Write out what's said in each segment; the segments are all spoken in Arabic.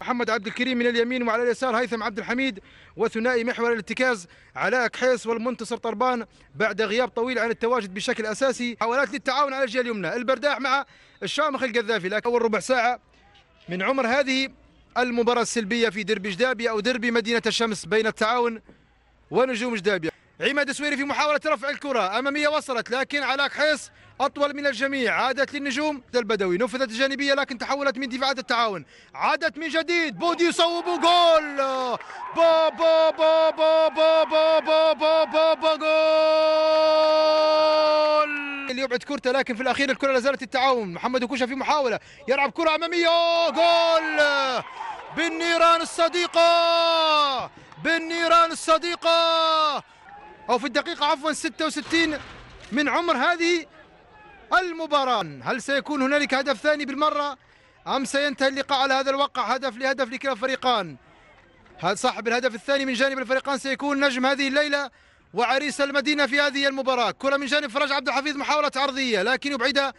محمد عبد الكريم من اليمين وعلى اليسار هيثم عبد الحميد وثنائي محور الارتكاز علاء كحيس والمنتصر طربان بعد غياب طويل عن التواجد بشكل اساسي حاولات للتعاون على الجهه اليمنى البرداح مع الشامخ القذافي لكن اول ربع ساعه من عمر هذه المباراه السلبيه في دربي جدابي او دربي مدينه الشمس بين التعاون ونجوم جدابي عماد السويري في محاولة رفع الكرة أمامية وصلت لكن علاء حيص أطول من الجميع عادت للنجوم البدوي نفذت الجانبية لكن تحولت من دفاعات التعاون عادت من جديد بودي يصوب جول با با با با با با با با با با جول اللي يبعد كرته لكن في الأخير الكرة لا زالت التعاون محمد كوشا في محاولة يلعب كرة أمامية جول بالنيران الصديقة بالنيران الصديقة أو في الدقيقة عفوا 66 من عمر هذه المباراة هل سيكون هنالك هدف ثاني بالمرة أم سينتهي اللقاء على هذا الواقع هدف لهدف لكلا الفريقان هل صاحب الهدف الثاني من جانب الفريقان سيكون نجم هذه الليلة وعريس المدينة في هذه المباراة كرة من جانب فرج عبد الحفيظ محاولة عرضية لكن يبعدها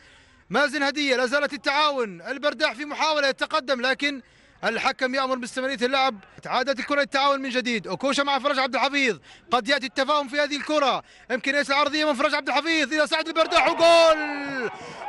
مازن هدية لا زالت التعاون البرداح في محاولة يتقدم لكن الحكم يامر باستمراريه اللعب تعادت الكره للتعاون من جديد اوكوشا مع فرج عبد الحفيظ قد ياتي التفاهم في هذه الكره امكانيه العرضيه من فرج عبد الحفيظ الى سعد البرداح وجول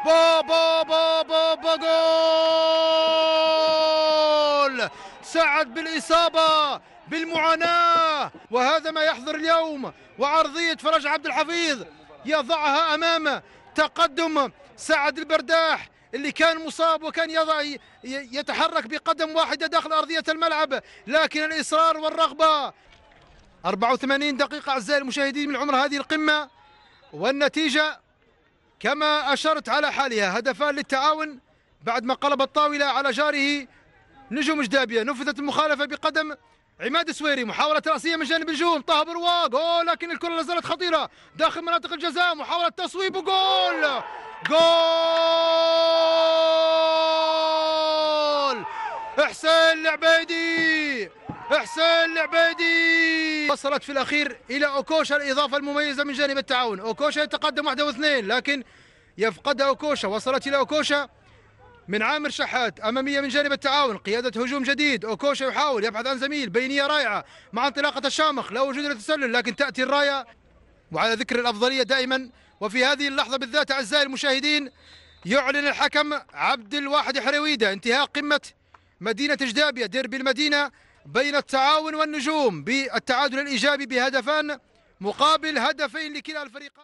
با با با با, جول سعد بالاصابه بالمعاناه وهذا ما يحضر اليوم وعرضيه فرج عبد الحفيظ يضعها امام تقدم سعد البرداح اللي كان مصاب وكان يضع يتحرك بقدم واحدة داخل أرضية الملعب لكن الإصرار والرغبة 84 دقيقة أعزائي المشاهدين من عمر هذه القمة والنتيجة كما أشرت على حالها هدفان للتعاون بعد ما قلب الطاولة على جاره نجوم جدابية نفذت المخالفة بقدم عماد السويري محاولة رأسية من جانب الجوم طه برواق لكن الكرة لازالت خطيرة داخل مناطق الجزاء محاولة تصويب وجول جول حسين العبيدي حسين العبيدي وصلت في الاخير الى اوكوشا الاضافه المميزه من جانب التعاون اوكوشا يتقدم واحده واثنين لكن يفقدها اوكوشا وصلت الى اوكوشا من عامر شحات اماميه من جانب التعاون قياده هجوم جديد اوكوشا يحاول يبحث عن زميل بينيه رائعه مع انطلاقه الشامخ لا وجود للتسلل لكن تاتي الرايه وعلى ذكر الافضليه دائما وفي هذه اللحظة بالذات أعزائي المشاهدين يعلن الحكم عبد الواحد حريويدة انتهاء قمة مدينة جدابية ديربي المدينة بين التعاون والنجوم بالتعادل الإيجابي بهدفان مقابل هدفين لكلا الفريقين